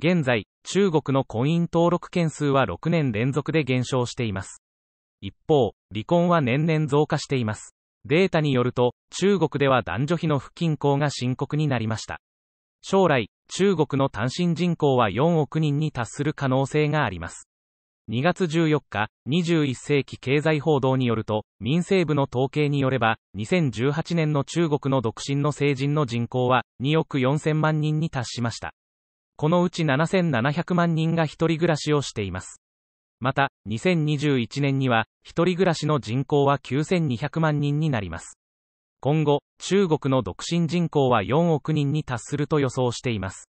現在、中国の婚姻登録件数は6年連続で減少しています。一方、離婚は年々増加しています。データによると、中国では男女比の不均衡が深刻になりました。将来、中国の単身人口は4億人に達する可能性があります。2月14日、21世紀経済報道によると、民政部の統計によれば、2018年の中国の独身の成人の人口は2億4000万人に達しました。このうち7700万人が一人暮らしをしています。また、2021年には、一人暮らしの人口は9200万人になります。今後、中国の独身人口は4億人に達すると予想しています。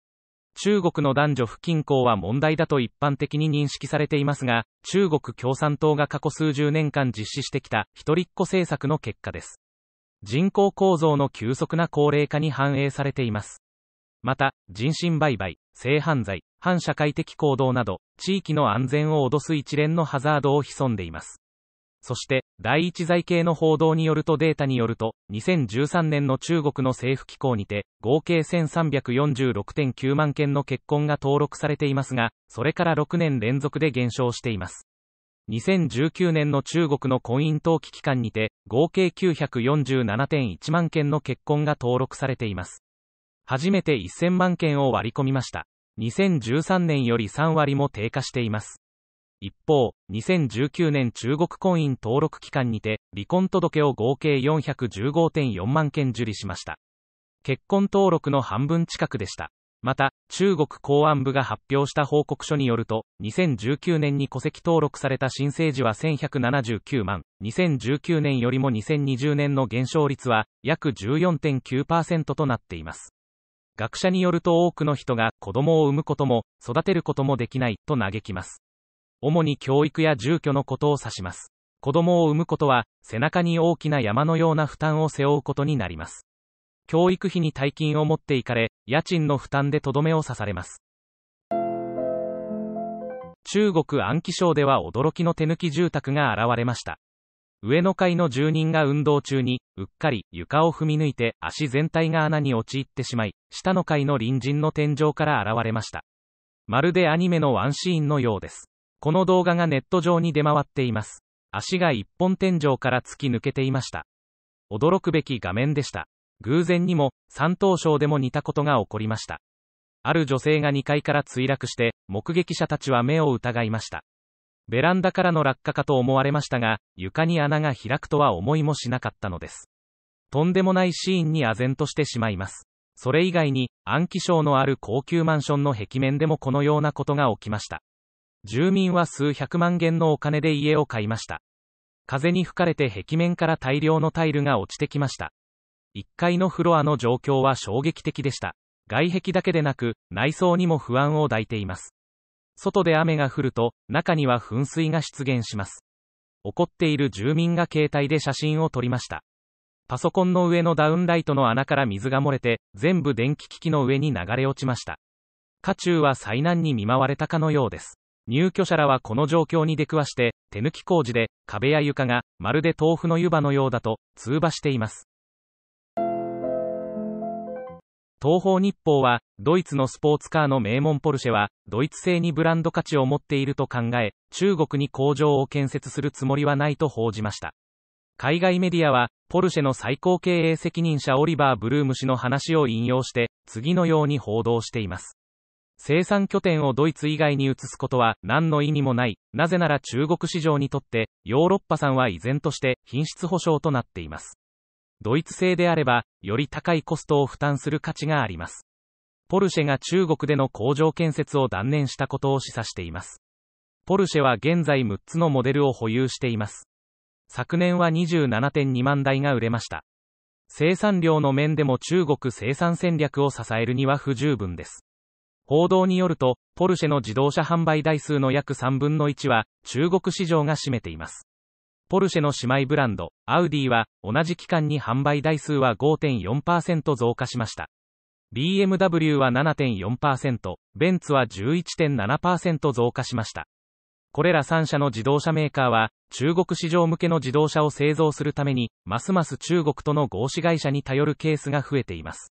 中国の男女不均衡は問題だと一般的に認識されていますが、中国共産党が過去数十年間実施してきた一人っ子政策の結果です。人口構造の急速な高齢化に反映されています。また、人身売買、性犯罪、反社会的行動など、地域の安全を脅す一連のハザードを潜んでいます。そして、第一財系の報道によるとデータによると、2013年の中国の政府機構にて、合計1346.9万件の結婚が登録されていますが、それから6年連続で減少しています。2019年の中国の婚姻登記機関にて、合計947.1万件の結婚が登録されています。初めて1000万件を割り込みました。2013年より3割も低下しています。一方、2019年中国婚姻登録期間にて、離婚届を合計415.4万件受理しました。結婚登録の半分近くでした。また、中国公安部が発表した報告書によると、2019年に戸籍登録された新生児は1179万、2019年よりも2020年の減少率は約14.9%となっています。学者によると多くの人が子供を産むことも育てることもできないと嘆きます。主に教育や住居のことを指します。子供を産むことは背中に大きな山のような負担を背負うことになります。教育費に大金を持っていかれ、家賃の負担でとどめを刺されます。中国安徽省では驚きの手抜き住宅が現れました。上の階の住人が運動中に、うっかり床を踏み抜いて足全体が穴に陥ってしまい、下の階の隣人の天井から現れました。まるでアニメのワンシーンのようです。この動画がネット上に出回っています。足が一本天井から突き抜けていました。驚くべき画面でした。偶然にも、山東省でも似たことが起こりました。ある女性が2階から墜落して、目撃者たちは目を疑いました。ベランダからの落下かと思われましたが、床に穴が開くとは思いもしなかったのです。とんでもないシーンに唖然としてしまいます。それ以外に、暗記症のある高級マンションの壁面でもこのようなことが起きました。住民は数百万元のお金で家を買いました。風に吹かれて壁面から大量のタイルが落ちてきました。1階のフロアの状況は衝撃的でした。外壁だけでなく、内装にも不安を抱いています。外で雨が降ると、中には噴水が出現します。怒っている住民が携帯で写真を撮りました。パソコンの上のダウンライトの穴から水が漏れて、全部電気機器の上に流れ落ちました。渦中は災難に見舞われたかのようです。入居者らはこの状況に出くわして、手抜き工事で、壁や床が、まるで豆腐の湯葉のようだと、通話しています。東方日報は、ドイツのスポーツカーの名門ポルシェは、ドイツ製にブランド価値を持っていると考え、中国に工場を建設するつもりはないと報じました。海外メディアは、ポルシェの最高経営責任者オリバー・ブルーム氏の話を引用して、次のように報道しています。生産拠点をドイツ以外に移すことは何の意味もない。なぜなら中国市場にとって、ヨーロッパ産は依然として品質保証となっています。ドイツ製であれば、より高いコストを負担する価値があります。ポルシェが中国での工場建設を断念したことを示唆しています。ポルシェは現在6つのモデルを保有しています。昨年は27.2万台が売れました。生産量の面でも中国生産戦略を支えるには不十分です。報道によると、ポルシェの自動車販売台数の約3分の1は中国市場が占めています。ポルシェの姉妹ブランド、アウディは、同じ期間に販売台数は5.4%増加しました。BMW は7.4%、ベンツは11.7%増加しました。これら3社の自動車メーカーは、中国市場向けの自動車を製造するために、ますます中国との合資会社に頼るケースが増えています。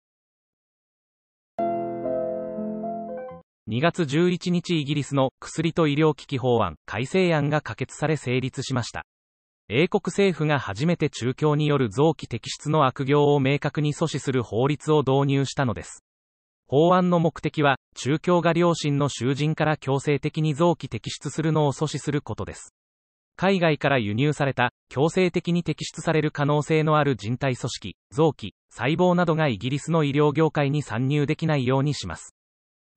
2月11日イギリスの薬と医療機器法案改正案が可決され成立しました。英国政府が初めて中共による臓器摘出の悪行を明確に阻止する法律を導入したのです。法案の目的は、中共が両親の囚人から強制的に臓器摘出するのを阻止することです。海外から輸入された、強制的に摘出される可能性のある人体組織、臓器、細胞などがイギリスの医療業界に参入できないようにします。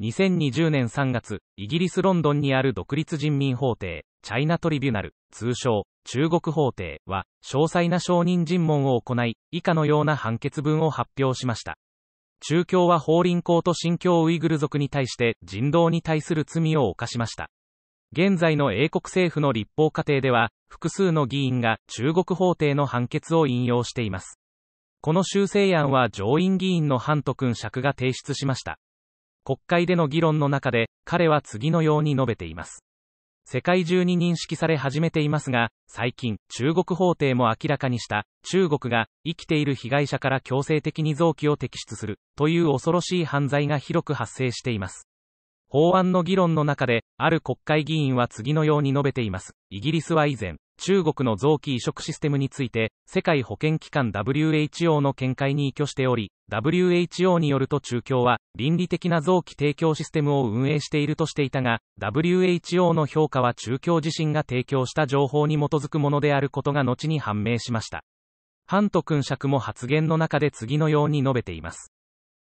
2020年3月、イギリス・ロンドンにある独立人民法廷、チャイナトリビュナル、通称、中国法廷は、詳細な証人尋問を行い、以下のような判決文を発表しました。中共は法輪功と新疆ウイグル族に対して人道に対する罪を犯しました。現在の英国政府の立法過程では、複数の議員が中国法廷の判決を引用しています。この修正案は上院議員のハント君釈が提出しました。国会での議論の中で、彼は次のように述べています。世界中に認識され始めていますが、最近、中国法廷も明らかにした、中国が生きている被害者から強制的に臓器を摘出する、という恐ろしい犯罪が広く発生しています。法案の議論の中で、ある国会議員は次のように述べています。イギリスは以前、中国の臓器移植システムについて、世界保健機関 WHO の見解に依拠しており、WHO によると中共は、倫理的な臓器提供システムを運営しているとしていたが、WHO の評価は中共自身が提供した情報に基づくものであることが後に判明しました。ハント君爵も発言の中で次のように述べています。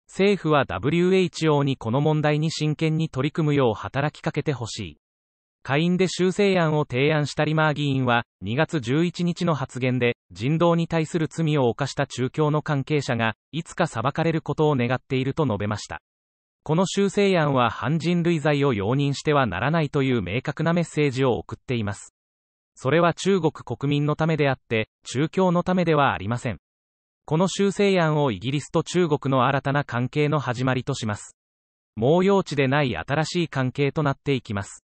政府は WHO にこの問題に真剣に取り組むよう働きかけてほしい。下院で修正案を提案したリマー議員は、2月11日の発言で、人道に対する罪を犯した中共の関係者が、いつか裁かれることを願っていると述べました。この修正案は反人類罪を容認してはならないという明確なメッセージを送っています。それは中国国民のためであって、中共のためではありません。この修正案をイギリスと中国の新たな関係の始まりとします。毛用地でない新しい関係となっていきます。